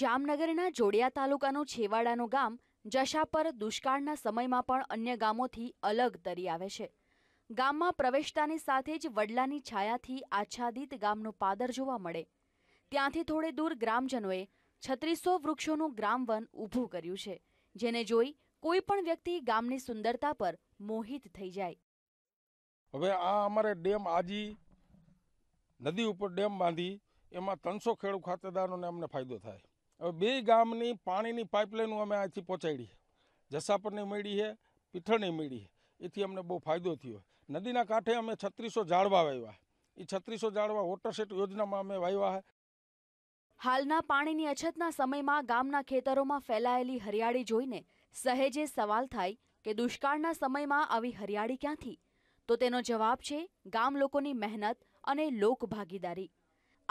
જામનગરના જોડિયા તાલુકાનું છેવાડાનું ગામ જશાપર દુષ્કાળના સમયમાં પણ અન્ય ગામોથી અલગ તરી આવે છે ગામમાં પ્રવેશતાની સાથે જ વડલાની છાયાથી આચ્છાદિત ગામનું પાદર જોવા મળે ત્યાંથી થોડે દૂર ગ્રામજનોએ છત્રીસો વૃક્ષોનું ગ્રામવન ઊભું કર્યું છે જેને જોઈ કોઈ પણ વ્યક્તિ ગામની સુંદરતા પર મોહિત થઈ જાય હવે આ અમારે ડેમ આજી નદી ઉપર ડેમ બાંધી એમાં ત્રણસો ખેડૂત ખાતેદારોને અમને ફાયદો થાય બે ગામની પાણીની પાઇપલાઈનો અમે અહીંથી પહોંચાડી જસાપરને મળી છે પીઠળની મેળી એથી અમને બહુ ફાયદો થયો નદીના કાંઠે અમે છત્રીસો ઝાડવા વાવ્યા એ છત્રીસો ઝાડવા વોટરસેટ યોજનામાં અમે વાવ્યા હાલના પાણીની અછતના સમયમાં ગામના ખેતરોમાં ફેલાયેલી હરિયાળી જોઈને સહેજે સવાલ થાય કે દુષ્કાળના સમયમાં આવી હરિયાળી ક્યાંથી તો તેનો જવાબ છે ગામ લોકોની મહેનત અને લોકભાગીદારી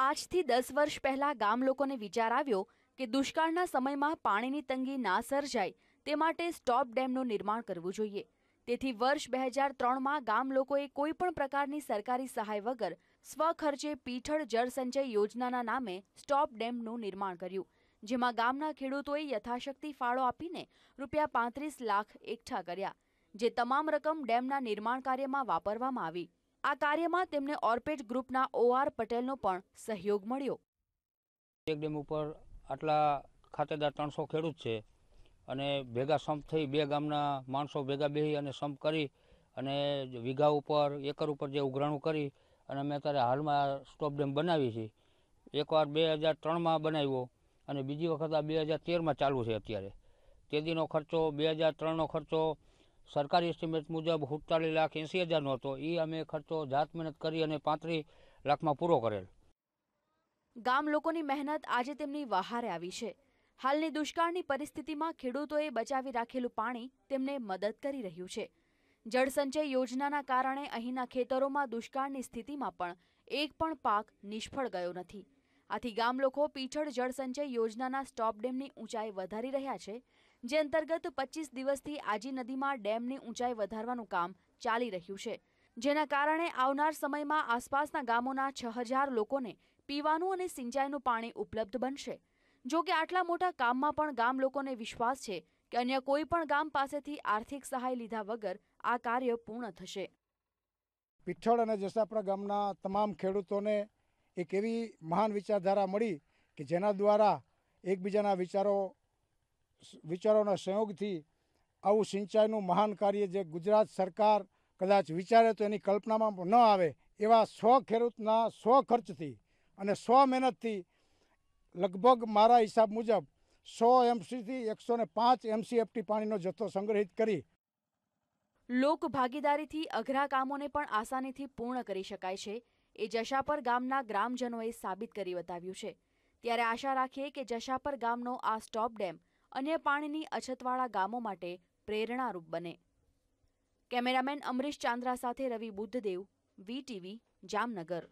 આજથી દસ વર્ષ પહેલા ગામ લોકોને વિચાર આવ્યો કે દુષ્કાળના સમયમાં પાણીની તંગી ના સર્જાય તે માટે સ્ટોપ ડેમનું નિર્માણ કરવું જોઈએ તેથી વર્ષ બે હજાર ત્રણમાં ગામ લોકોએ કોઈ પણ પ્રકારની સરકારી સહાય વગર સ્વખર્ચે પીઠળ જળસંચય યોજનાના નામે સ્ટોપ ડેમનું નિર્માણ કર્યું જેમાં ગામના ખેડૂતોએ યથાશક્તિ ફાળો આપીને રૂપિયા પાંત્રીસ લાખ એકઠા કર્યા જે તમામ રકમ ડેમના નિર્માણ કાર્યમાં વાપરવામાં આવી આ કાર્યમાં તેમને ઓર્પેટ ગ્રુપના ઓઆર પટેલનો પણ સહયોગ મળ્યો ડેમ ઉપર આટલા ખાતેદાર ત્રણસો ખેડૂત છે અને ભેગા સંપ થઈ બે ગામના માણસો ભેગા બેહી અને સંપ કરી અને વીઘા ઉપર એકર ઉપર જે ઉઘરાણું કરી અને અમે અત્યારે હાલમાં સ્ટોપ ડેમ બનાવી છે એકવાર બે હજાર ત્રણમાં બનાવ્યો અને બીજી વખત આ બે હજાર તેરમાં ચાલુ છે અત્યારે તે દીનો ખર્ચો બે હજાર ત્રણનો ખર્ચો સરકારી એસ્ટિમેટ મુજબ સુડતાલીસ લાખ એંસી હજારનો હતો એ અમે ખર્ચો જાત મહેનત કરી અને પાંત્રીસ લાખમાં પૂરો કરેલ ગામ લોકોની મહેનત આજે તેમની વહારે આવી છે હાલની દુષ્કાળની પરિસ્થિતિમાં ખેડૂતોએ બચાવી રાખેલું પાણી તેમને મદદ કરી રહ્યું છે જળસંચય યોજનાના કારણે અહીંના ખેતરોમાં દુષ્કાળની સ્થિતિમાં પણ એક પણ પાક નિષ્ફળ ગયો નથી આથી ગામ લોકો પીછળ જળસંચય યોજનાના સ્ટોપ ડેમની ઊંચાઈ વધારી રહ્યા છે જે અંતર્ગત પચીસ દિવસથી આજી નદીમાં ડેમની ઊંચાઈ વધારવાનું કામ ચાલી રહ્યું છે જેના કારણે આવનાર સમયમાં આસપાસના ગામોના છ હજાર લોકોને પીવાનું અને સિંચાઈનું પાણી ઉપલબ્ધ બનશે જો કે આટલા મોટા કામમાં પણ ગામ લોકોને વિશ્વાસ છે કે અન્ય કોઈ પણ ગામ પાસેથી આર્થિક સહાય લીધા વગર આ કાર્ય પૂર્ણ થશે પિઠ્ઠળ અને જસાપરા ગામના તમામ ખેડૂતોને એક એવી મહાન વિચારધારા મળી કે જેના દ્વારા એકબીજાના વિચારો વિચારોના સંયોગથી આવું સિંચાઈનું મહાન કાર્ય જે ગુજરાત સરકાર કદાચ વિચારે તો એની કલ્પનામાં ન આવે એવા સો ખેડૂતના સો ખર્ચથી અને સો મહેનતથી લગભગ મારા હિસાબ મુજબ સો એમસીથી એકસો ને પાંચ એમસીએફટી પાણીનો જથ્થો સંગ્રહિત કરી લોક ભાગીદારીથી અઘરા કામોને પણ આસાનીથી પૂર્ણ કરી શકાય છે એ જશાપર ગામના ગ્રામજનોએ સાબિત કરી બતાવ્યું છે ત્યારે આશા રાખીએ કે જશાપર ગામનો આ સ્ટોપ ડેમ અન્ય પાણીની અછતવાળા ગામો માટે પ્રેરણારૂપ બને કેમેરામેન અમરીશ ચાંદ્રા સાથે રવિ બુદ્ધદેવ વીટીવી જામનગર